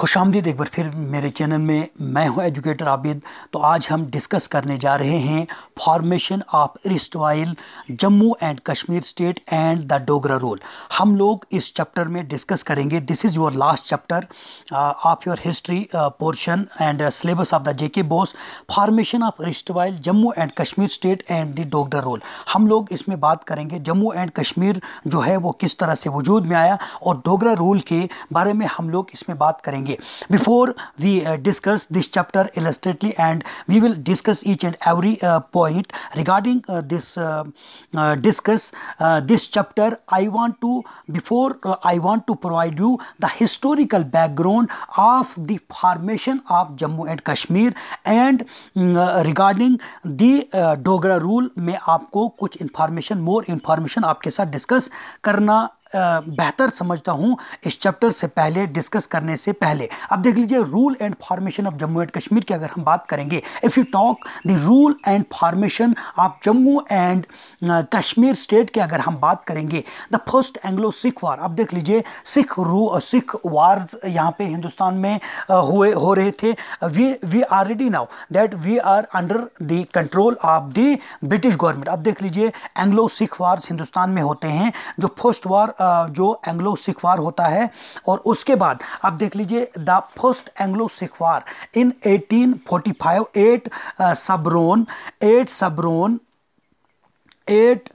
खुश आमदीद एक बार फिर मेरे चैनल में मैं हूं एजुकेटर आबिद तो आज हम डिस्कस करने जा रहे हैं formation of erstwhile Jammu and Kashmir state and the Dogra rule हम लोग इस चैप्टर में डिस्कस करेंगे this is your last chapter of your history portion and syllabus of the J K BOSE formation of erstwhile Jammu and Kashmir state and the Dogra rule हम लोग इसमें बात करेंगे जम्मू एंड कश्मीर जो है वो किस तरह से वजूद में आया और डोगरा रूल के बारे में हम लोग इसमें बात करेंगे करेंगे before we discuss this chapter illustratively and we will discuss each and every point regarding this discuss this chapter I want to before I want to provide you the historical background of the formation of Jammu and Kashmir and regarding the Dogra rule में आपको कुछ information more information आपके साथ discuss करना बेहतर समझता हूँ इस चैप्टर से पहले डिस्कस करने से पहले अब देख लीजिए rule and formation of Jammu and Kashmir की अगर हम बात करेंगे if you talk the rule and formation of Jammu and Kashmir state की अगर हम बात करेंगे the first Anglo Sikh war अब देख लीजिए सिख रू सिख वार यहाँ पे हिंदुस्तान में हुए हो रहे थे we we are ready now that we are under the control of the British government अब देख लीजिए एंग्लो सिख वार्स हिंदुस्तान में होते हैं जो फर्स्ट वार जो एंग्लो सिख वार होता है और उसके बाद आप देख लीजिए the first Anglo Sikh war in 1845 at Sobraon at Sobraon at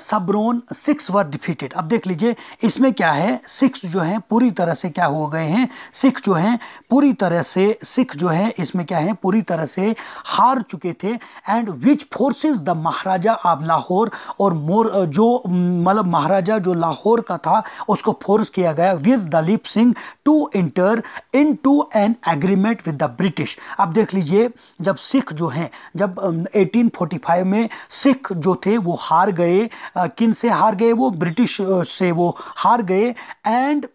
Sobraon Sikhs were defeated अब देख लीजिए इसमें क्या है सिक्स जो है पूरी तरह से क्या हो गए हैं सिक्स जो हैं पूरी तरह से सिक्स जो है इसमें क्या है पूरी तरह से हार चुके थे and which forces the Maharaja of Lahore और मोर uh, जो mm, मतलब महाराजा जो लाहौर का था उसको फोर्स किया गया which Dalip Singh to enter into an agreement with the British अब देख लीजिए जब सिख जो हैं जब फाइव um, में सिख जो थे वो हार गए किन से हार गए वो ब्रिटिश से वो हार गए and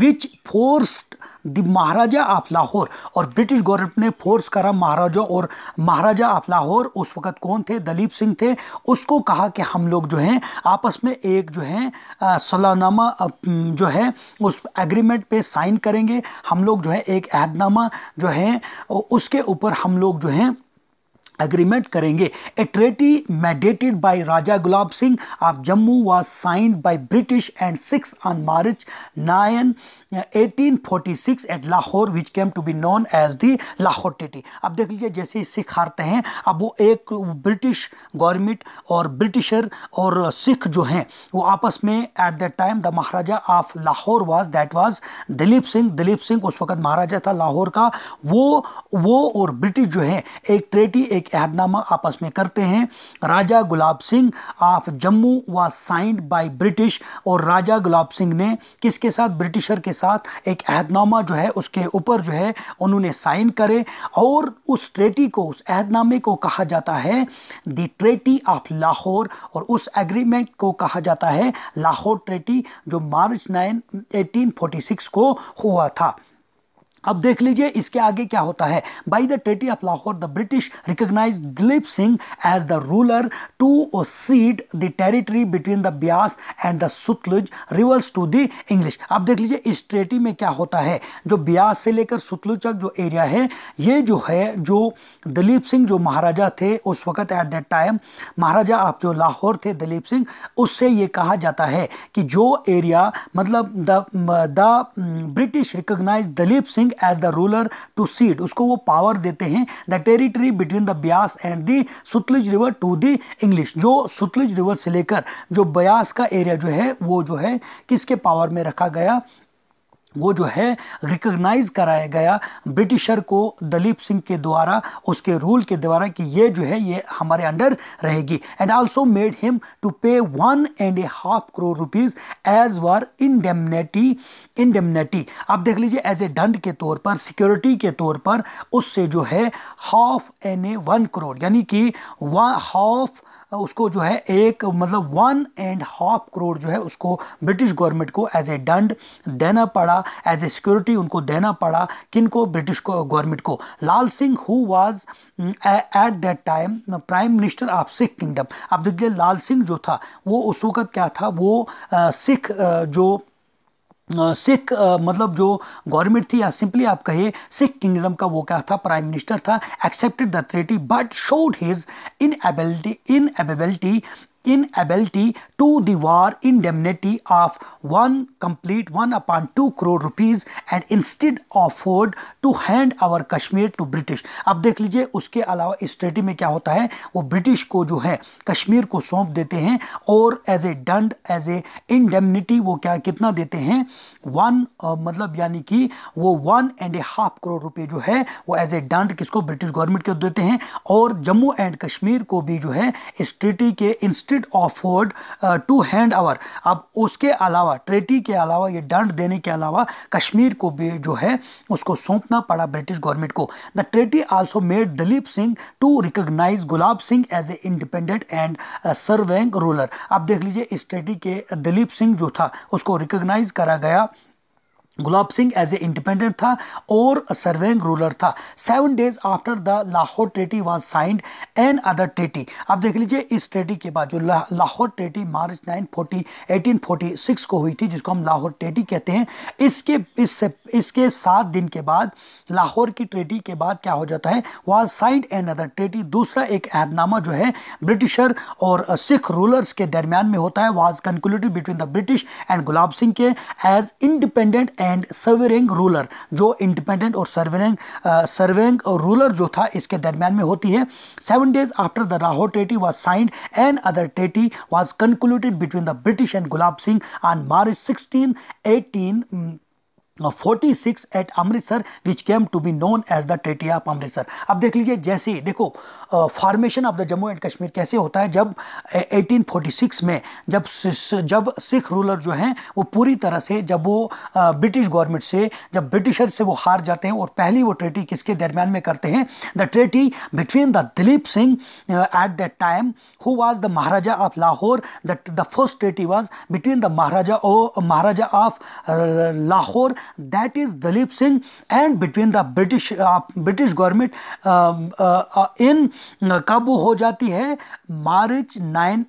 which forced the Maharaja of Lahore और ब्रिटिश गवर्नमेंट ने फोर्स करा महाराजा और महाराजा ऑफ लाहौर उस वक़्त कौन थे दलीप सिंह थे उसको कहा कि हम लोग जो हैं आपस में एक जो है सलानामा जो है उस एग्रीमेंट पे साइन करेंगे हम लोग जो है एक अहदनामा जो है उसके ऊपर हम लोग जो हैं एग्रीमेंट करेंगे a treaty mandated by Raja Gulab Singh of Jammu व signed by British and six on March nine 1846 at Lahore which came to be known as the Lahore treaty अब देख लीजिए जैसे ही सिख हारते हैं अब वो एक ब्रिटिश गवर्नमेंट और ब्रिटिशर और सिख जो हैं वो आपस में at that time the Maharaja of Lahore was that was Dilip Singh Dilip Singh उस वक्त महाराजा था लाहौर का वो वो और ब्रिटिश जो है एक ट्रेटी एक एक अहदनामा आपस में करते हैं राजा गुलाब सिंह ऑफ जम्मू व साइंड बाय ब्रिटिश और राजा गुलाब सिंह ने किसके साथ ब्रिटिशर के साथ एक अहदनामा जो है उसके ऊपर जो है उन्होंने साइन करे और उस ट्रेटी को उस अहदनामे को कहा जाता है द ट्रेटी ऑफ लाहौर और उस एग्रीमेंट को कहा जाता है लाहौर ट्रेटी जो March nine eighteen forty six को हुआ था अब देख लीजिए इसके आगे क्या होता है by the treaty of Lahore the British recognise Dilip Singh as the ruler to cede the territory between the Beas and the Sutlej rivers to the English अब देख लीजिए इस ट्रेटी में क्या होता है जो ब्यास से लेकर सुतलुज तक जो एरिया है ये जो है जो दिलीप सिंह जो महाराजा थे उस वक्त एट दैट टाइम महाराजा आप जो लाहौर थे दिलीप सिंह उससे ये कहा जाता है कि जो एरिया मतलब the British recognise Dilip Singh as the ruler to cede उसको वो पावर देते हैं the territory between the Beas and the Sutlej river to the English जो सुतलुज रिवर से लेकर जो ब्यास का एरिया जो है वो जो है किसके पावर में रखा गया वो जो है रिकग्नाइज कराया गया ब्रिटिशर को दलीप सिंह के द्वारा उसके रूल के द्वारा कि ये जो है ये हमारे अंडर रहेगी and also made him to pay one and a half crore rupees as war indemnity indemnity आप देख लीजिए एज ए दंड के तौर पर सिक्योरिटी के तौर पर उससे जो है half an a one crore यानी कि वन हाफ उसको जो है एक मतलब वन एंड हाफ करोड़ जो है उसको ब्रिटिश गवर्नमेंट को एज ए दंड देना पड़ा एज ए सिक्योरिटी उनको देना पड़ा किन को ब्रिटिश गवर्नमेंट को Lal Singh who was at that time prime minister of Sikh kingdom अब देखिए लाल सिंह जो था वो उस वक्त क्या था वो सिख जो सिख मतलब जो गवर्नमेंट थी या सिंपली आप कहिए सिख किंगडम का वो क्या था प्राइम मिनिस्टर था accepted the treaty but showed his inability inability inability to to the war indemnity of one complete 1 upon 2 crore rupees and instead offered to hand over Kashmir to British अब देख लीजिए उसके अलावा इस treaty में क्या होता है वो ब्रिटिश को जो है कश्मीर को सौंप देते हैं और एज ए डंड एज ए इन इंडेमनिटी वो क्या कितना देते हैं वन uh, मतलब यानी कि वो one and a half crore रुपए जो है वो एज ए दंड किसको ब्रिटिश गवर्नमेंट को देते हैं और जम्मू एंड कश्मीर को भी जो है इस ट्रेटी के instant interested offered to hand over अब उसके अलावा ट्रेटी के अलावा ये दंड देने के अलावा कश्मीर को भी जो है उसको सौंपना पड़ा ब्रिटिश गवर्नमेंट को the treaty also made Dilip Singh to recognise Gulab Singh as a independent and sovereign ruler अब देख लीजिए इस ट्रेटी के दिलीप सिंह जो था उसको रिकोगनाइज करा गया Gulab Singh as a independent था और सर्वेंग रूलर था seven days after the Lahore treaty was signed another treaty आप देख लीजिए इस ट्रेटी के बाद जो ला, Lahore treaty March nine forty eighteen forty six को हुई थी जिसको हम लाहौर ट्रेटी कहते हैं इसके इस इसके सात दिन के बाद लाहौर की ट्रेटी के बाद क्या हो जाता है was signed another treaty दूसरा एक अहदनामा जो है ब्रिटिशर और सिख रूलर्स के दरमियान में होता है was concluded between the British and Gulab Singh के as independent and sovereign ruler जो इंडिपेंडेंट और सर्वेरिंग सर्वेंग और रूलर जो था इसके दरमियान में होती है seven days after the Lahore treaty was signed and other treaty was concluded between the British and Gulab Singh on March sixteen eighteen 46 at Amritsar which came to be known as the treaty of Amritsar अब देख लीजिए जैसे ही देखो formation of the Jammu and Kashmir कैसे होता है जब 1846 में जब जब सिख रूलर जो हैं वो पूरी तरह से जब वो ब्रिटिश गवर्नमेंट से जब ब्रिटिशर से वो हार जाते हैं और पहली वो ट्रेटी किसके दरमियान में करते हैं the treaty between the Dilip Singh at that time who was the Maharaja of Lahore the first treaty was between the Maharaja Maharaja of Lahore that is Dalip Singh and between the British British government in कब हो जाती है March nine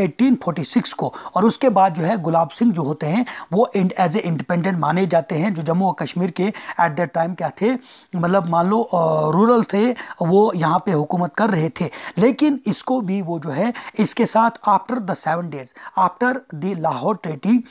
eighteen forty six को और उसके बाद जो है गुलाब सिंह जो होते हैं वो एज ए इंडिपेंडेंट माने जाते हैं जो जम्मू और कश्मीर के एट दैट टाइम क्या थे मतलब मान लो रूरल uh, थे वो यहाँ पे हुकूमत कर रहे थे लेकिन इसको भी वो जो है इसके साथ after the seven days after the Lahore treaty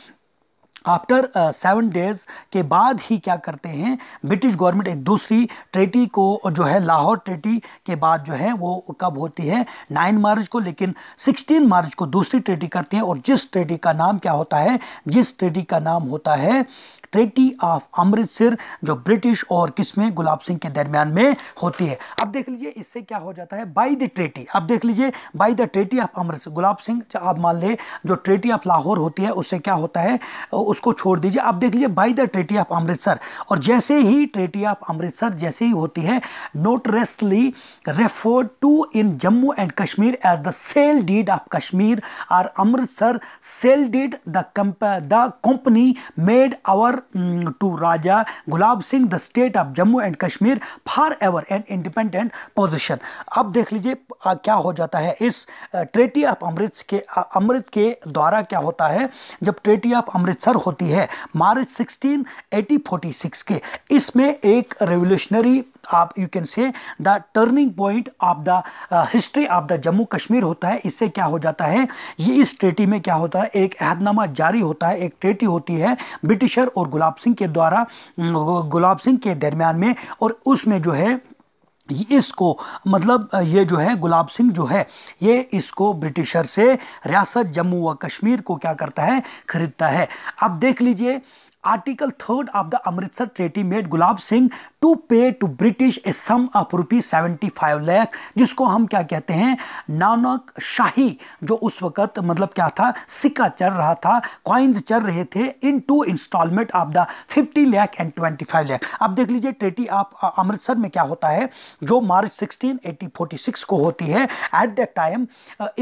after seven days के बाद ही क्या करते हैं ब्रिटिश गवर्नमेंट एक दूसरी ट्रेटी को जो है लाहौर ट्रेटी के बाद जो है वो कब होती है नाइन मार्च को लेकिन सिक्सटीन मार्च को दूसरी ट्रेटी करते हैं और जिस ट्रेटी का नाम क्या होता है जिस ट्रेटी का नाम होता है ट्रेटी ऑफ अमृतसर जो ब्रिटिश और किसमें गुलाब सिंह के दरमियान में होती है अब देख लीजिए इससे क्या हो जाता है बाई द ट्रेटी अब देख लीजिए by the treaty of Amritsar Gulab Singh आप मान ले जो ट्रेटी ऑफ लाहौर होती है उससे क्या होता है उसको छोड़ दीजिए अब देख लीजिए by the treaty of Amritsar और जैसे ही ट्रेटी ऑफ अमृतसर जैसे ही होती है notoriously referred to in Jammu and Kashmir as the sale deed of Kashmir or Amritsar sale deed the company made over to Raja Gulab Singh the state of Jammu and Kashmir for ever and independent position अब देख लीजिए क्या हो जाता है इस ट्रेटी ऑफ अमृत के अमृत के द्वारा क्या होता है जब ट्रेटी ऑफ अमृतसर होती है मार्च सिक्सटीन एटी के इसमें एक रेवोल्यूशनरी आप you can say the turning point of the history of the Jammu Kashmir होता है इससे क्या हो जाता है ये इस ट्रेटी में क्या होता है एक अहदनामा जारी होता है एक ट्रेटी होती है ब्रिटिशर और गुलाब सिंह के द्वारा गुलाब सिंह के दरमियान में और उसमें जो है इसको मतलब ये जो है गुलाब सिंह जो है ये इसको ब्रिटिशर से रियासत जम्मू व कश्मीर को क्या करता है खरीदता है अब देख लीजिए article third of the Amritsar treaty made Gulab Singh to pay to British a sum of rupees seventy five lakh जिसको हम क्या कहते हैं नानक शाही जो उस वक़्त मतलब क्या था सिक्का चल रहा था कॉइन्स चल रहे थे in two instalment of the fifty lakh and twenty five lakh अब देख लीजिए ट्रेटी ऑफ अमृतसर में क्या होता है जो March sixteen eighty forty six को होती है एट द टाइम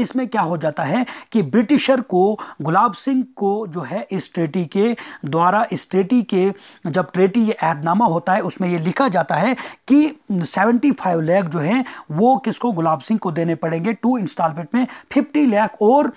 इसमें क्या हो जाता है कि ब्रिटिशर को गुलाब सिंह को जो है इस ट्रेटी के द्वारा इस ट्रेटी के जब ट्रेटी ये अहदनामा होता है उसमें ये लिखा जाता है कि 75 लैख जो है वो किसको गुलाब सिंह को देने पड़ेंगे टू इंस्टॉलमेंट में 50 लाख और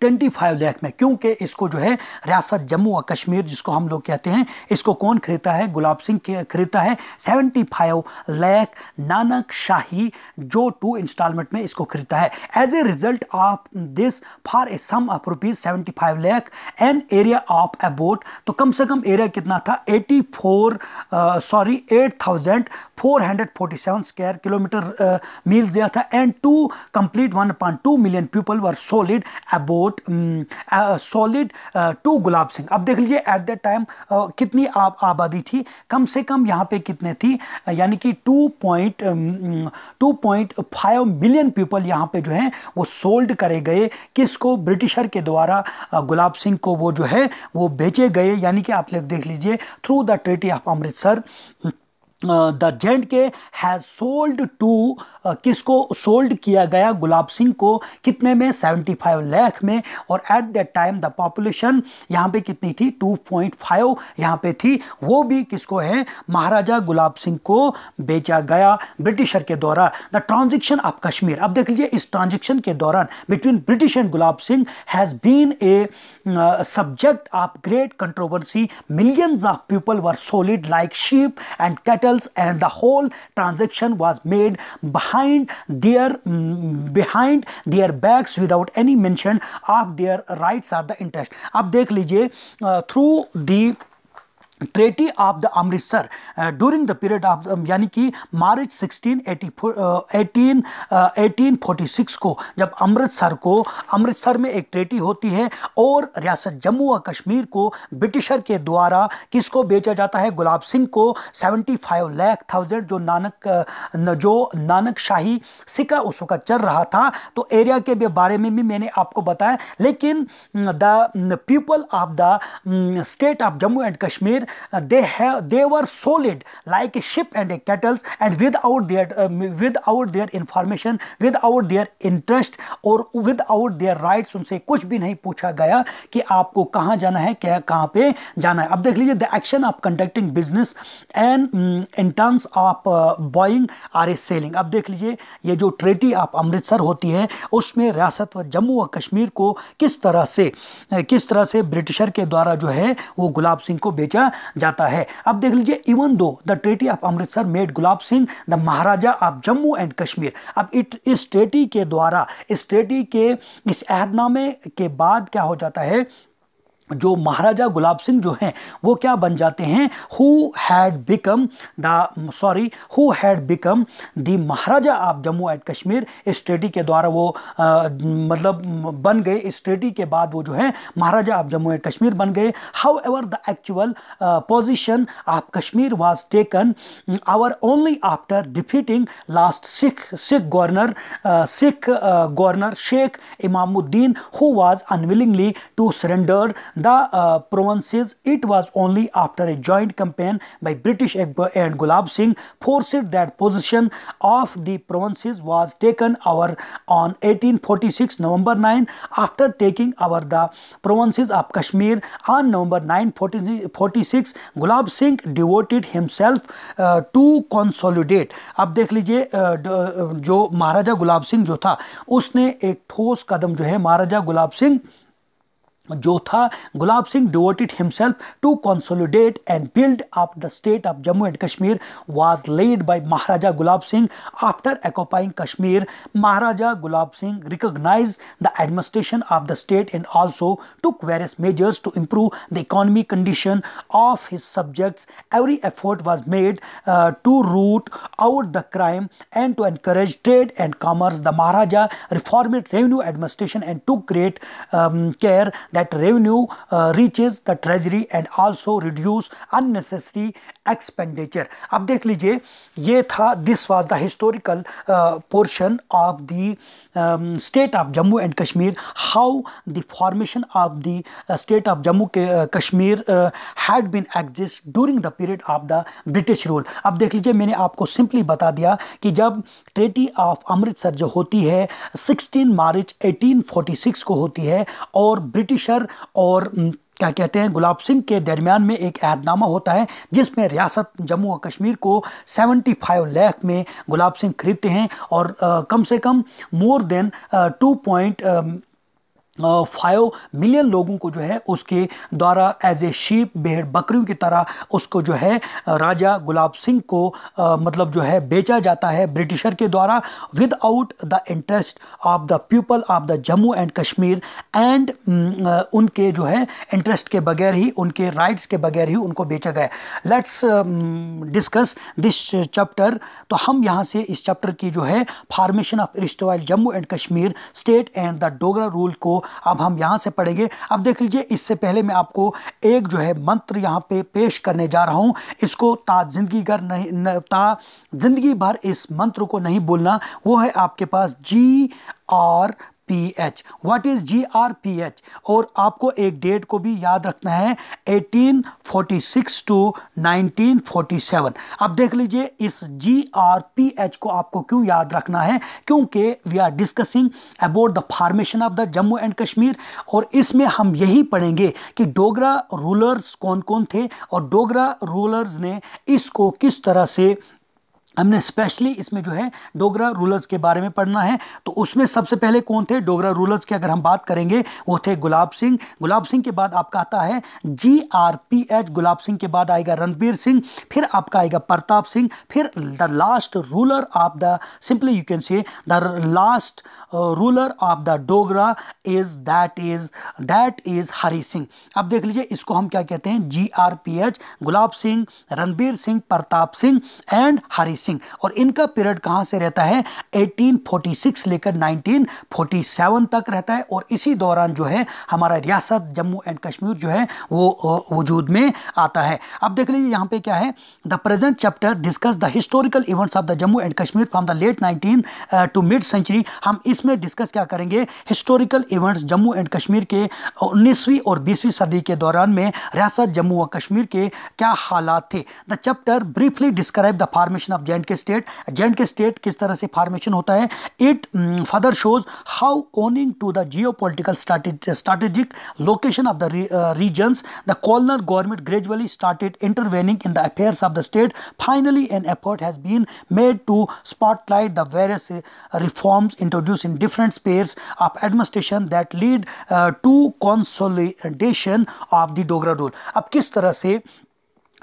ट्वेंटी फाइव लैख में क्योंकि इसको जो है रियासत जम्मू और कश्मीर जिसको हम लोग कहते हैं इसको कौन खरीदता है गुलाब सिंह खरीदता है सेवेंटी फाइव लैख नानक शाही जो टू इंस्टॉलमेंट में इसको खरीदता है as a result of this for a sum of rupees seventy five lakh an area of about तो कम से कम एरिया कितना था eighty four sorry eight thousand four hundred forty seven square kilometre मील दिया था and to complete one point two million people were sold about about sold to Gulab Singh अब देख लीजिए एट द टाइम कितनी आप आबादी थी कम से कम यहाँ पे कितने थी uh, यानी कि two point two point five million people यहाँ पे जो हैं वो सोल्ड करे गए किसको ब्रिटिशर के द्वारा uh, गुलाब सिंह को वो जो है वो बेचे गए यानी कि आप लोग देख लीजिए through the treaty of Amritsar the जेंट के हैज़ सोल्ड टू किसको सोल्ड किया गया गुलाब सिंह को कितने में 75 लैख में और at that time the population यहाँ पे कितनी थी 2.5 पॉइंट यहाँ पे थी वो भी किसको है महाराजा गुलाब सिंह को बेचा गया ब्रिटिशर के द्वारा द ट्रांजेक्शन ऑफ कश्मीर अब देख लीजिए इस ट्रांजेक्शन के दौरान between British and Gulab Singh has been a subject of great controversy millions of people were sold like sheep and cattle details and the whole transaction was made behind their behind their backs without any mention of their rights or the interest. अब देख लीजिए through treaty of the Amritsar during the period of यानी कि मार्च 1684 1846 को जब अमृतसर को अमृतसर में एक ट्रेटी होती है और रियासत जम्मू और कश्मीर को ब्रिटिशर के द्वारा किसको बेचा जाता है गुलाब सिंह को 75 लैख थाउजेंड जो नानक uh, जो नानक शाही सिक्का उस वक्त चल रहा था तो एरिया के बारे में भी मैंने आपको बताया लेकिन the people of the state of Jammu and Kashmir Uh, they have they were solid like a ship and a kettles and without their uh, without their information without their interest और without their rights उनसे कुछ भी नहीं पूछा गया कि आपको कहाँ जाना है क्या कहाँ पे जाना है अब देख लीजिए the action of conducting business and in terms of buying or a selling अब देख लीजिए ये जो ट्रेटी ऑफ अमृतसर होती है उसमें रियासत व जम्मू व कश्मीर को किस तरह से किस तरह से ब्रिटिशर के द्वारा जो है वो गुलाब सिंह को बेचा जाता है अब देख लीजिए even though the treaty of Amritsar made Gulab Singh the Maharaja of Jammu and Kashmir अब इट इस ट्रेटी के द्वारा इस ट्रेटी के इस अहदनामे के बाद क्या हो जाता है जो महाराजा गुलाब सिंह जो हैं वो क्या बन जाते हैं who had become the sorry who had become the Maharaja of Jammu and Kashmir इस के द्वारा वो आ, मतलब बन गए इस के बाद वो जो है महाराजा ऑफ जम्मू एंड कश्मीर बन गए however the actual position of Kashmir was taken over only after defeating last Sikh Sikh governor Sikh governor Sheikh Imamuddin who was unwillingly to surrender the uh, provinces, it was only after a joint campaign by British Akbar and Gulab Singh forced that possession of the provinces was taken over on 1846 November 9 after taking over the provinces of Kashmir on November 9 46 Gulab Singh devoted himself uh, to consolidate अब देख लीजिए जो महाराजा गुलाब सिंह जो था उसने एक ठोस कदम जो है Maharaja Gulab Singh Jotha Gulab Singh devoted himself to consolidate and build up the state of Jammu and Kashmir was laid by Maharaja Gulab Singh after occupying Kashmir. Maharaja Gulab Singh recognized the administration of the state and also took various measures to improve the economic condition of his subjects. Every effort was made uh, to root out the crime and to encourage trade and commerce. The Maharaja reformed revenue administration and took great um, care that revenue uh, reaches the treasury and also reduce unnecessary expenditure अब देख लीजिए ये था this was the historical portion of the state of Jammu and Kashmir how the formation of the state of Jammu Kashmir had been exist during the period of the British rule अब देख लीजिए मैंने आपको सिंपली बता दिया कि जब ट्रेटी ऑफ अमृतसर जो होती है 16 मार्च 1846 को होती है और ब्रिटिश शर और क्या कहते हैं गुलाब सिंह के दरमियान में एक अहदनामा होता है जिसमें रियासत जम्मू और कश्मीर को 75 लैख में गुलाब सिंह खरीदते हैं और आ, कम से कम more than two point five million लोगों को जो है उसके द्वारा एज ए शीप भेड़ बकरियों की तरह उसको जो है राजा गुलाब सिंह को आ, मतलब जो है बेचा जाता है ब्रिटिशर के द्वारा out the interest of the people of the Jammu and Kashmir and उनके जो है इंटरेस्ट के बगैर ही उनके राइट्स के बगैर ही उनको बेचा गया लेट्स डिस्कस दिस चैप्टर तो हम यहाँ से इस चैप्टर की जो है फार्मेशन ऑफ इरिस्टोवाइल Jammu and Kashmir state and the Dogra rule को अब हम यहाँ से पढ़ेंगे अब देख लीजिए इससे पहले मैं आपको एक जो है मंत्र यहाँ पे पेश करने जा रहा हूँ इसको ता जिंदगी घर नहीं ता जिंदगी भर इस मंत्र को नहीं बोलना वो है आपके पास जी और P H what is G R P H और आपको एक डेट को भी याद रखना है 1846 टू 1947 अब देख लीजिए इस जी आर पी एच को आपको क्यों याद रखना है क्योंकि we are discussing about the formation of the Jammu and Kashmir और इसमें हम यही पढ़ेंगे कि डोगरा रूलर्स कौन कौन थे और डोगरा रूलर्स ने इसको किस तरह से हमने स्पेशली इसमें जो है डोगरा रूलर्स के बारे में पढ़ना है तो उसमें सबसे पहले कौन थे डोगरा रूलर्स की अगर हम बात करेंगे वो थे गुलाब सिंह गुलाब सिंह के बाद आपका आता है G R P H Gulab Singh के बाद आएगा रणबीर सिंह फिर आपका आएगा प्रताप सिंह फिर the last ruler of the simply you can say the last ruler of the Dogra is that is that is Hari Singh अब देख लीजिए इसको हम क्या कहते हैं G R P H Gulab Singh Ranbir Singh Pratap Singh and Hari Singh और इनका पीरियड कहाँ से रहता है 1846 लेकर 1947 तक रहता है और इसी दौरान जो है हमारा रियासत जम्मू एंड कश्मीर जो है वो वजूद में आता है अब देख लीजिए यहाँ पे क्या है the present chapter discuss the historical events of the Jammu and Kashmir from the late nineteen to mid century हम इसमें डिस्कस क्या करेंगे historical events Jammu and Kashmir के उन्नीसवीं और बीसवीं सदी के दौरान में रियासत जम्मू व कश्मीर के क्या हालात थे the chapter briefly describe the formation of J and K state J and K state किस तरह से फार्मेशन होता है it further shows how owing to the geopolitical strategic location of the regions the colonial government gradually started intervening in the affairs of the state finally an effort has been made to spotlight the various reforms introduce in different spheres of administration that lead to consolidation of the Dogra rule अब किस तरह से uh,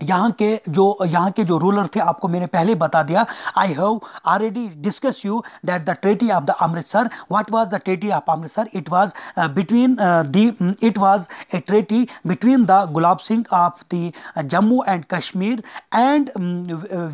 यहाँ के जो यहाँ के जो रूलर थे आपको मैंने पहले बता दिया I have already discuss you that the treaty of the Amritsar what was the treaty of Amritsar it was between the it was a treaty between the Gulab Singh of the Jammu and Kashmir and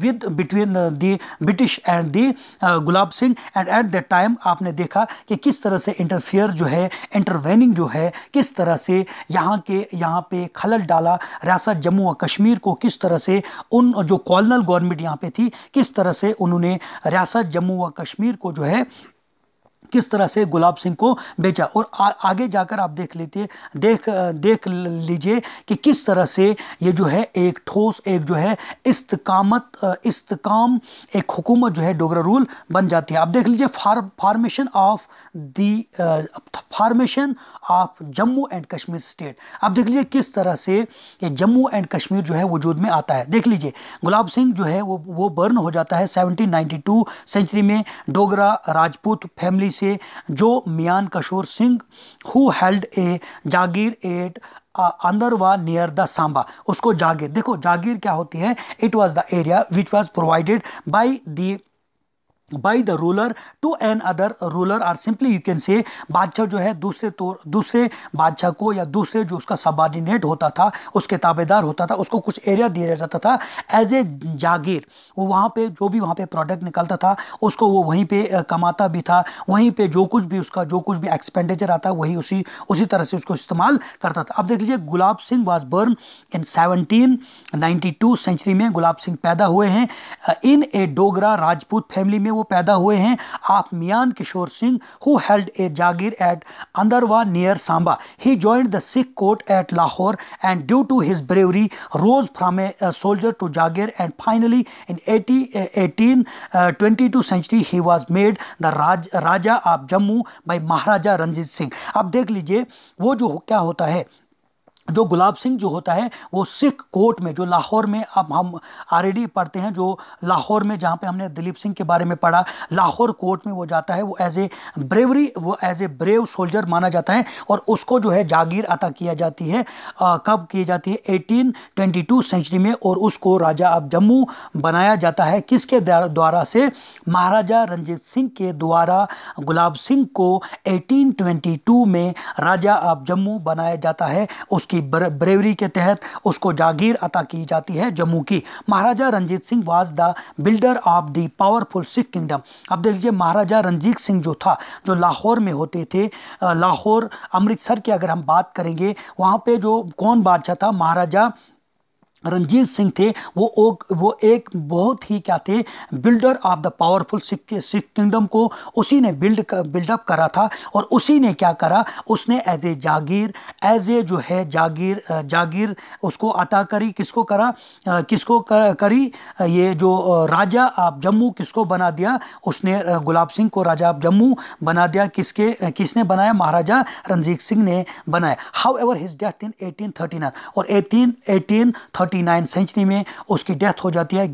with between the British and the Gulab Singh and at the time आपने देखा कि किस तरह से interfere जो है intervening जो है किस तरह से यहाँ के यहाँ पे खलल डाला रियासत जम्मू और कश्मीर को किस तरह से उन जो कॉलनल गवर्नमेंट यहाँ पे थी किस तरह से उन्होंने रियासत जम्मू व कश्मीर को जो है किस तरह से गुलाब सिंह को बेचा और आ, आगे जाकर आप देख लेते देख देख लीजिए कि किस तरह से ये जो है एक ठोस एक जो है इस्तकामत इस्तकाम एक हुकूमत जो है डोगरा रूल बन जाती है आप देख लीजिए for formation of the formation of Jammu and Kashmir state आप देख लीजिए किस तरह से ये जम्मू एंड कश्मीर जो है वजूद में आता है देख लीजिए गुलाब सिंह जो है वो वो बर्न हो जाता है 1792 सेंचुरी में डोगरा राजपूत फैमिली से से जो Mian Kishore Singh who held a jagir at Andarwah near the Samba उसको जागीर देखो जागीर क्या होती है it was the area which was provided by the by the ruler to another ruler or simply you can say बादशाह जो है दूसरे तो दूसरे बादशाह को या दूसरे जो उसका सबॉर्डिनेट होता था उसके ताबेदार होता था उसको कुछ एरिया दिया जाता था एज ए जागीर वो वहाँ पर जो भी वहाँ पर प्रोडक्ट निकलता था उसको वो वहीं पर कमाता भी था वहीं पर जो कुछ भी उसका जो कुछ भी एक्सपेंडिचर आता वही उसी उसी तरह से उसको इस्तेमाल करता था अब देख लीजिए Gulab Singh was born in seventeen two century में गुलाब सिंह पैदा हुए हैं in a Dogra Rajput family में वो पैदा हुए हैं आप Mian Kishore Singh who held a jagir at Andarwah near Samba he join the Sikh court at Lahore and due to his bravery rose from a soldier to jagir and finally in eighteen twenty two century he was made the Raja of Jammu by Maharaja Ranjit Singh अब देख लीजिए वो जो क्या होता है जो गुलाब सिंह जो होता है वो सिख कोर्ट में जो लाहौर में अब हम आलरेडी पढ़ते हैं जो लाहौर में जहाँ पे हमने दिलीप सिंह के बारे में पढ़ा लाहौर कोर्ट में वो जाता है वो एज ए ब्रेवरी वो एज ए ब्रेव सोल्जर माना जाता है और उसको जो है जागीर अता किया जाती है आ, कब की जाती है एटीन ट्वेंटी टू सेंचुरी में और उसको राजा अब जम्मू बनाया जाता है किसके द्वारा से महाराजा रंजीत सिंह के द्वारा गुलाब सिंह को एटीन ट्वेंटी टू में राजा अब जम्मू बनाया जाता है उसके की ब्रेवरी के तहत उसको जागीर अता की जाती है जम्मू की Maharaja Ranjit Singh was the builder of the powerful Sikh kingdom अब देख लीजिए महाराजा रंजीत सिंह जो था जो लाहौर में होते थे लाहौर अमृतसर की अगर हम बात करेंगे वहाँ पे जो कौन बादशाह था महाराजा रंजीत सिंह थे वो वो एक बहुत ही क्या थे builder of the powerful Sikh Sikh kingdom को उसी ने बिल्ड बिल्डअप करा था और उसी ने क्या करा उसने as a Jagir as a जो है जागीर जागीर उसको अता करी किसको करा किसको कर, करी ये जो राजा आप जम्मू किसको बना दिया उसने गुलाब सिंह को राजा आप जम्मू बना दिया किसके किसने बनाया महाराजा रंजीत सिंह ने बनाया however his death in eighteen और एटीन एटीन थर्टी 49 सेंचुरी में उसकी डेथ हो जाती है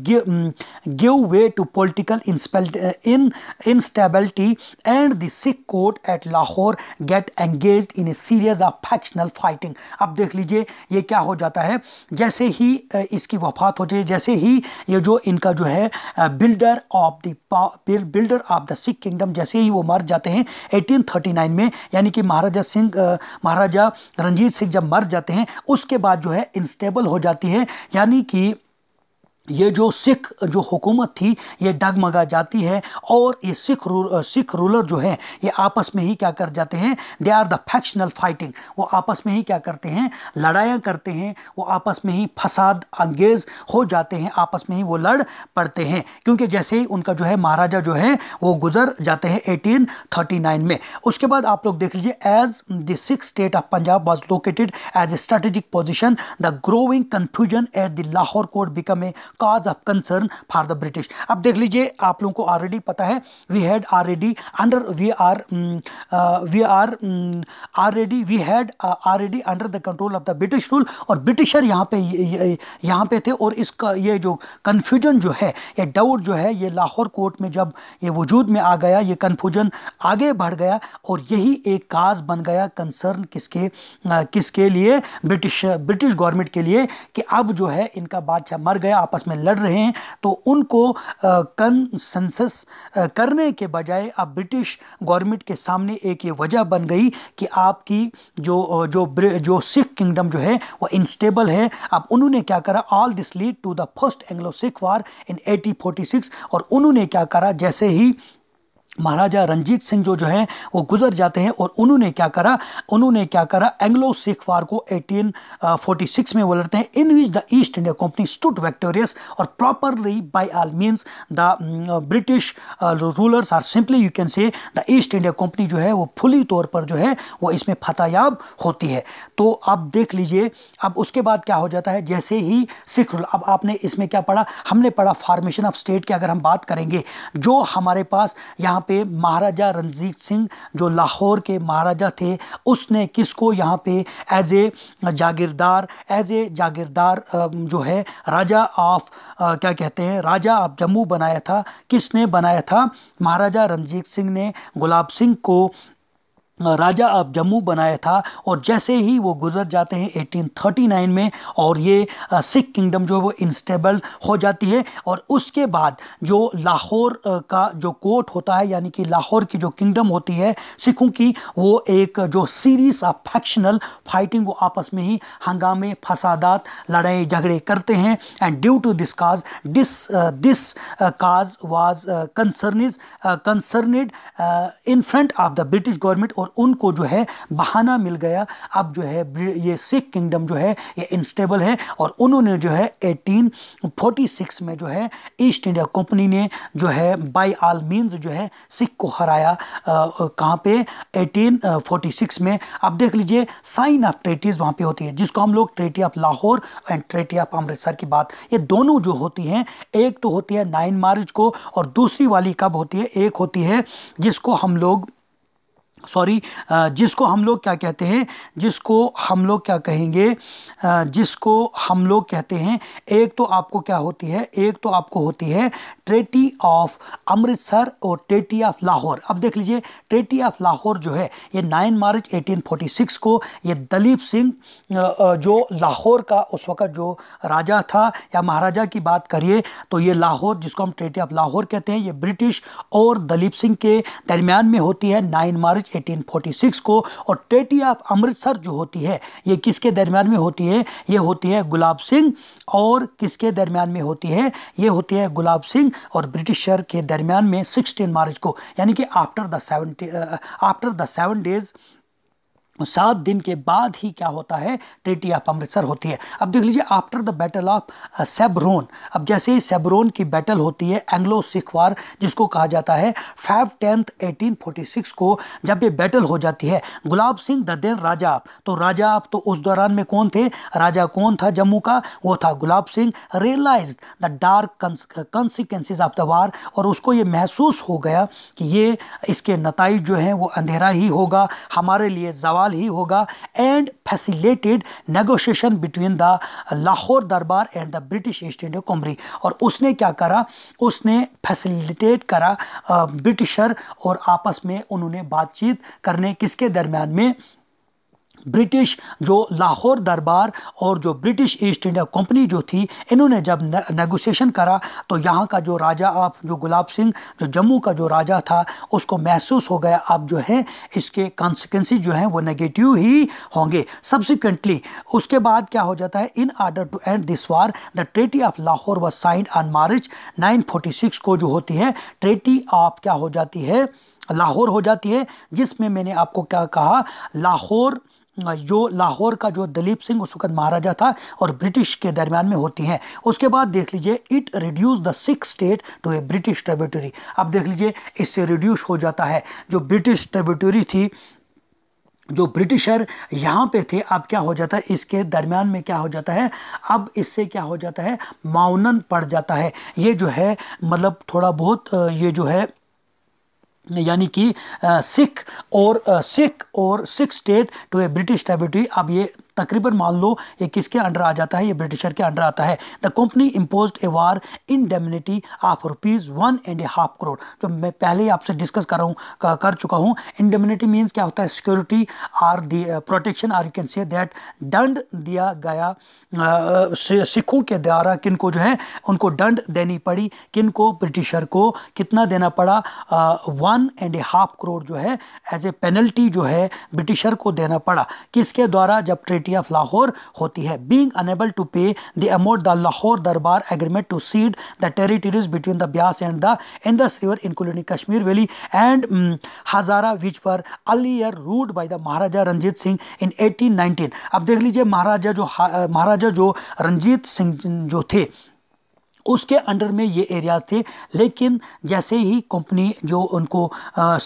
give way to political in instability and the Sikh court at Lahore get engage in a series of factional fighting अब देख लीजिए ये क्या हो जाता है जैसे ही uh, इसकी वफात हो जाए जैसे ही ये जो इनका जो है builder of the builder of the Sikh kingdom जैसे ही वो मर जाते हैं 1839 में यानी कि महाराजा सिंह uh, महाराजा रंजीत सिंह जब मर जाते हैं उसके बाद जो है इंस्टेबल हो जाती है यानी कि ये जो सिख जो हुकूमत थी ये डगमगा जाती है और ये सिख रूल सिख रूलर जो है ये आपस में ही क्या कर जाते हैं they are the factional fighting वो आपस में ही क्या करते हैं लड़ाइयाँ करते हैं वो आपस में ही फसाद अंगेज हो जाते हैं आपस में ही वो लड़ पड़ते हैं क्योंकि जैसे ही उनका जो है महाराजा जो है वो गुजर जाते हैं एटीन में उसके बाद आप लोग देख लीजिए as the Sikh state of Punjab was located as a strategic position the growing confusion at the Lahore court become a cause of concern for the British अब देख लीजिए आप लोगों को ऑलरेडी पता है we had already under we are we are already we had already under the control of the British rule और britisher यहाँ पे यहाँ पे थे और इसका ये जो कन्फ्यूजन जो है ये डाउट जो है ये लाहौर कोर्ट में जब ये वजूद में आ गया ये कन्फ्यूजन आगे बढ़ गया और यही एक काज बन गया कंसर्न किसके uh, किसके लिए ब्रिटिश ब्रिटिश गवर्नमेंट के लिए कि अब जो है इनका बादशाह मर गया आपस में लड़ रहे हैं तो उनको कंसेंसस करने के बजाय अब ब्रिटिश गवर्नमेंट के सामने एक ये वजह बन गई कि आपकी जो जो जो सिख किंगडम जो है वो इंस्टेबल है अब उन्होंने क्या करा all this lead to the first Anglo Sikh war in 1846 और उन्होंने क्या करा जैसे ही महाराजा रंजीत सिंह जो जो हैं वो गुजर जाते हैं और उन्होंने क्या करा उन्होंने क्या करा एंग्लो सिख वार को 1846 में वो लड़ते हैं in which the East India company stood victorious और properly by all means the British rulers are simply you can say the East India company जो है वो फुली तौर पर जो है वो इसमें फतायाब होती है तो आप देख लीजिए अब उसके बाद क्या हो जाता है जैसे ही सिख रूल अब आपने इसमें क्या पढ़ा हमने पढ़ा फार्मेशन ऑफ स्टेट की अगर हम बात करेंगे जो हमारे पास यहाँ यहाँ पे महाराजा रणजीत सिंह जो लाहौर के महाराजा थे उसने किसको यहाँ पे एज ए जागीरदार एज ए जागीरदार जो है राजा ऑफ क्या कहते हैं राजा ऑफ जम्मू बनाया था किसने बनाया था महाराजा रंजीत सिंह ने गुलाब सिंह को राजा अब जम्मू बनाया था और जैसे ही वो गुजर जाते हैं 1839 में और ये सिख किंगडम जो है वो इंस्टेबल हो जाती है और उसके बाद जो लाहौर का जो कोर्ट होता है यानी कि लाहौर की जो किंगडम होती है सिखों की वो एक जो सीरीज ऑफ फैक्शनल फाइटिंग वो आपस में ही हंगामे फसादात लड़ाई झगड़े करते हैं and due to this cause this this cause was concerns concerned in front of the British government और उनको जो है बहाना मिल गया अब जो है ये सिख किंगडम जो है ये इंस्टेबल है और उन्होंने जो है 1846 में जो है ईस्ट इंडिया कंपनी ने जो है बाई आल मीन्स जो है सिख को हराया कहाँ पे 1846 में आप देख लीजिए साइन ऑफ ट्रेटीज़ वहाँ पे होती है जिसको हम लोग treaty of Lahore and treaty of Amritsar की बात ये दोनों जो होती हैं एक तो होती है नाइन मार्च को और दूसरी वाली कब होती है एक होती है जिसको हम लोग सॉरी जिसको हम लोग क्या कहते हैं जिसको हम लोग क्या कहेंगे जिसको हम लोग कहते हैं एक तो आपको क्या होती है एक तो आपको होती है ट्रेटी ऑफ अमृतसर और ट्रेटी ऑफ लाहौर अब देख लीजिए ट्रेटी ऑफ लाहौर जो है ये 9 मार्च 1846 को ये दलीप सिंह जो लाहौर का उस वक़्त जो राजा था या महाराजा की बात करिए तो ये लाहौर जिसको हम ट्रेटी ऑफ लाहौर कहते हैं ये ब्रिटिश और दलीप सिंह के दरमियान में होती है नाइन मार्च 1846 को और ट्रेटी ऑफ अमृतसर जो होती है ये किसके दरमियान में होती है ये होती है गुलाब सिंह और किसके दरमियान में होती है ये होती है गुलाब सिंह और ब्रिटिशर के दरमियान में 16 मार्च को यानी कि after the seven after the seven days सात दिन के बाद ही क्या होता है ट्रिटी ऑफ अमृतसर होती है अब देख लीजिए after the battle of Sobraon अब जैसे ही सेबरोन की बैटल होती है एंग्लो सिख वार जिसको कहा जाता है five tenth eighteen forty six को जब ये बैटल हो जाती है गुलाब सिंह द देन राजा तो राजा आप तो उस दौरान में कौन थे राजा कौन था जम्मू का वो था Gulab Singh realize the dark consequences of the war और उसको ये महसूस हो गया कि ये इसके नतज जो हैं वो अंधेरा ही होगा हमारे लिए जवाल इस्तेमाल ही होगा and facilitated negotiation between the Lahore durbar and the British East India company और उसने क्या करा उसने फैसिलिटेट करा ब्रिटिशर और आपस में उन्होंने बातचीत करने किसके दरमियान में ब्रिटिश जो लाहौर दरबार और जो ब्रिटिश ईस्ट इंडिया कंपनी जो थी इन्होंने जब नेगोशिएशन करा तो यहाँ का जो राजा आप जो गुलाब सिंह जो जम्मू का जो राजा था उसको महसूस हो गया अब जो है इसके कॉन्सिक्वेंसी जो हैं वो नेगेटिव ही होंगे सब्सिक्वेंटली उसके बाद क्या हो जाता है in order to end this war the treaty of Lahore was signed on March nine को जो होती है ट्रेटी ऑफ क्या हो जाती है लाहौर हो जाती है जिसमें मैंने आपको क्या कहा लाहौर जो लाहौर का जो दलीप सिंह उस वक्त महाराजा था और ब्रिटिश के दरमियान में होती हैं उसके बाद देख लीजिए it reduce the Sikh state to a British tributary अब देख लीजिए इससे रिड्यूस हो जाता है जो ब्रिटिश ट्रेबेटरी थी जो ब्रिटिशर यहाँ पे थे अब क्या हो जाता है इसके दरमियान में क्या हो जाता है अब इससे क्या हो जाता है माउनन पड़ जाता है ये जो है मतलब थोड़ा बहुत ये जो है यानी कि सिख और सिख और Sikh state to a British territory अब ये तकरीबन मान लो ये किसके अंडर आ जाता है ये ब्रिटिशर के अंडर आता है the company impose a war indemnity of rupees one and a half crore जो मैं पहले ही आपसे डिस्कस कर रहा हूँ कर चुका हूँ डेमिनिटी मीन्स क्या होता है security or the protection or you can say that दंड दिया गया uh, सिखों के द्वारा किन को जो है उनको दंड देनी पड़ी किन को ब्रिटिशर को कितना देना पड़ा one and a half crore जो है एज ए पेनल्टी जो है ब्रिटिशर को देना पड़ा किसके द्वारा जब ट्रेड सिटी ऑफ लाहौर होती है being unable to pay the amount the Lahore durbar agreement to cede the territories between the Beas and the Indus river including Kashmir valley and Hazara which were earlier ruled by the Maharaja Ranjit Singh in eighteen अब देख लीजिए महाराजा जो महाराजा जो रंजीत सिंह जो थे उसके अंडर में ये एरियाज़ थे लेकिन जैसे ही कंपनी जो उनको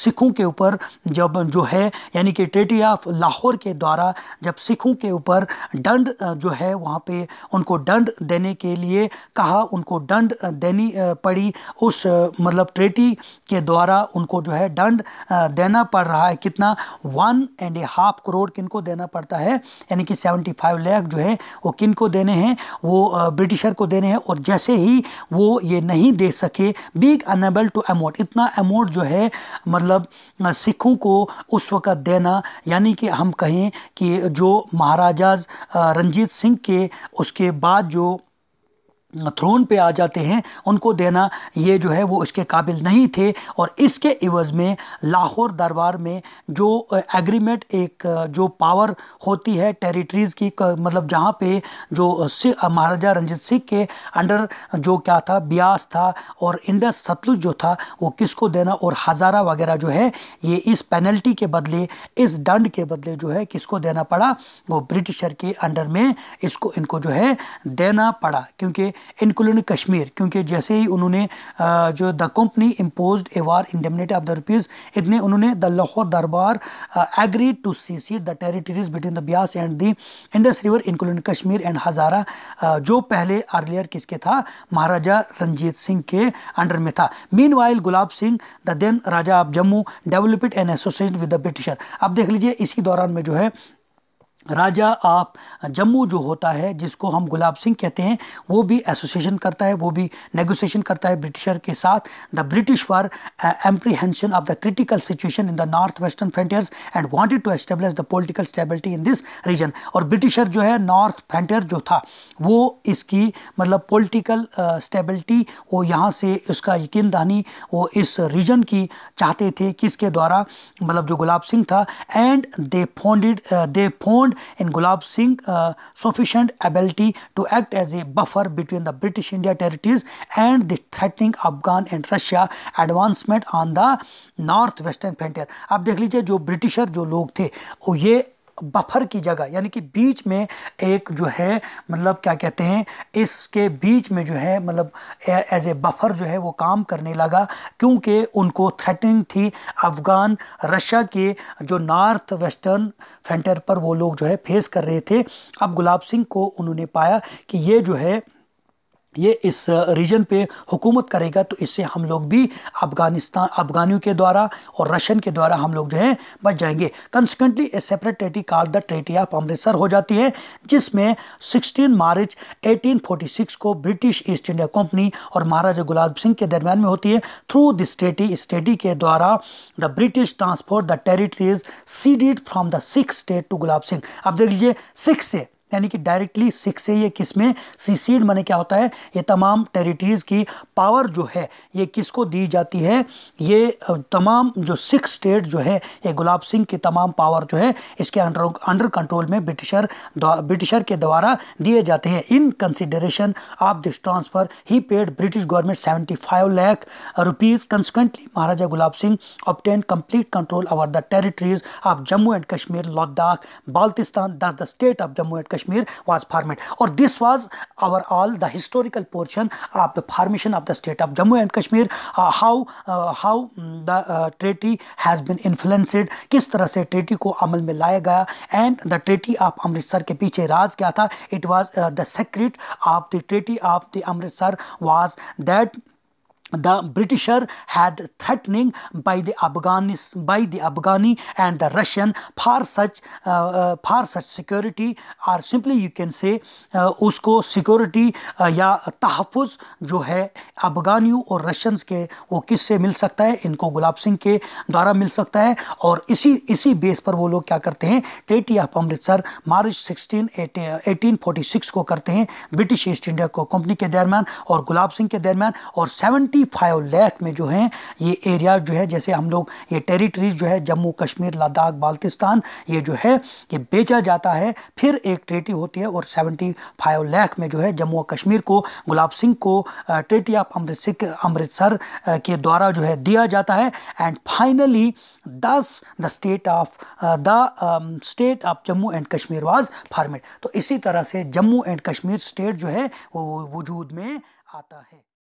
सिखों के ऊपर जब जो है यानी कि ट्रेटी ऑफ लाहौर के द्वारा जब सिखों के ऊपर दंड जो है वहाँ पे उनको दंड देने के लिए कहा उनको दंड देनी पड़ी उस मतलब ट्रेटी के द्वारा उनको जो है दंड देना पड़ रहा है कितना one and a half crore किन को देना पड़ता है यानी कि सेवेंटी फाइव लैख जो है वो किन को देने हैं वो ब्रिटिशर को देने हैं और जैसे ही ही वो ये नहीं दे सके बीग अनेबल टू अमोट इतना अमोट जो है मतलब सिखों को उस वक़्त देना यानी कि हम कहें कि जो महाराजा रंजीत सिंह के उसके बाद जो थ्रोन पे आ जाते हैं उनको देना ये जो है वो इसके काबिल नहीं थे और इसके इवज़ में लाहौर दरबार में जो एग्रीमेंट एक जो पावर होती है टेरिटरीज़ की मतलब जहाँ पे जो महाराजा रंजीत सिंह के अंडर जो क्या था ब्यास था और इंडस सतलुज जो था वो किसको देना और हज़ारा वगैरह जो है ये इस पेनल्टी के बदले इस दंड के बदले जो है किसको देना पड़ा वो ब्रिटिशर के अंडर में इसको इनको जो है देना पड़ा क्योंकि इंक्लूड कश्मीर क्योंकि जैसे ही उन्होंने जो the company impose a war indemnity of the rupees इतने उन्होंने the Lahore durbar agree to cede the territories between the Beas and the Indus river include Kashmir and Hazara जो पहले अर्लियर किसके था महाराजा रंजीत सिंह के अंडर में था meanwhile Gulab Singh the then raja of Jammu developed an association with the britisher अब देख लीजिए इसी दौरान में जो है राजा आप जम्मू जो होता है जिसको हम गुलाब सिंह कहते हैं वो भी एसोसिएशन करता है वो भी नेगोशिएशन करता है ब्रिटिशर के साथ the British were apprehension of the critical situation in the north western frontiers and wanted to establish the political stability in this region और ब्रिटिशर जो है नॉर्थ फ्रंटियर जो था वो इसकी मतलब पोलिटिकल स्टेबिलिटी uh, वो यहाँ से उसका यकीन दहानी वो इस रीजन की चाहते थे किसके द्वारा मतलब जो गुलाब सिंह था and they founded they found found in Gulab Singh uh, sufficient ability to act as a buffer between the British India territories and the threatening Afghan and Russia advancement on the northwestern frontier आप देख लीजिए जो britisher जो लोग थे वो ये buffer की जगह यानी कि बीच में एक जो है मतलब क्या कहते हैं इसके बीच में जो है मतलब एज ए बफर जो है वो काम करने लगा क्योंकि उनको थ्रेटनिंग थी अफ़गान रशिया के जो नॉर्थ वेस्टर्न फ्रंटर पर वो लोग जो है फेस कर रहे थे अब गुलाब सिंह को उन्होंने पाया कि ये जो है ये इस रीजन पे हुकूमत करेगा तो इससे हम लोग भी अफगानिस्तान अफगानियों के द्वारा और रशियन के द्वारा हम लोग जो है बच जाएंगे consequently a separate treaty called the treaty of Amritsar हो जाती है जिसमें 16 मार्च 1846 को ब्रिटिश ईस्ट इंडिया कंपनी और महाराजा गुलाब सिंह के दरमियान में होती है थ्रू दिस ट्रेटी स्टेटी के द्वारा the British transfer the territories ceded from the Sikh state to Gulab Singh अब देख लीजिए सिक्स से यानी कि डायरेक्टली सिख से ये किस में सीसीड मैंने क्या होता है ये तमाम टेरिटरीज़ की पावर जो है ये किसको दी जाती है ये तमाम जो सिख स्टेट जो है ये गुलाब सिंह की तमाम पावर जो है इसके अंडर अंडर कंट्रोल में ब्रिटिशर ब्रिटिशर के द्वारा दिए जाते हैं in consideration of this transfer he paid British government seventy five lakh rupees consequently Maharaja Gulab Singh obtained complete control over the territories of Jammu and Kashmir Ladakh Baltistan thus the state of Jammu and Kashmir Kashmir was formed और this was overall the historical portion of the formation of the state of Jammu and Kashmir how how the treaty has been influenced किस तरह से treaty को अमल में लाया गया and the treaty of Amritsar के पीछे राज क्या था it was the secret of the treaty of the Amritsar was that the britisher had threatening by the afghanis by the afghani and the russian for such uh, uh, for such security or simply you can say uh, उसको security uh, या तहफ़ जो है अफगानियों और Russians के वो किस से मिल सकता है इनको गुलाब सिंह के द्वारा मिल सकता है और इसी इसी बेस पर वो लोग क्या करते हैं treaty of Amritsar March sixteen eighteen forty six को करते हैं ब्रिटिश ईस्ट इंडिया को कंपनी के दरमियान और गुलाब सिंह के दरमियान और सेवन सेवेंटी फाइव लैख में जो है ये एरिया जो है जैसे हम लोग ये टेरिटरीज जो है जम्मू कश्मीर लद्दाख बाल्तिस्तान ये जो है ये बेचा जाता है फिर एक ट्रेटी होती है और सेवेंटी फाइव लैख में जो है जम्मू और कश्मीर को गुलाब सिंह को ट्रेटी ऑफ अमृतसर अमृतसर के द्वारा जो है दिया जाता है and finally thus the state of the state of Jammu and Kashmir was formed तो इसी तरह से जम्मू एंड कश्मीर स्टेट जो है वो वजूद में आता है